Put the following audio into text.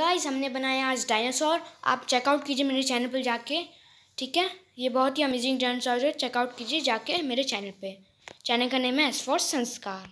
guys हमने बनाया आज डायनासोर आप चेकआउट कीजिए मेरे चैनल पर जाके ठीक है ये बहुत ही अमेजिंग डायनासोर है चेकआउट कीजिए जाके मेरे चैनल पे चैनल का नेम है एस फॉर संस्कार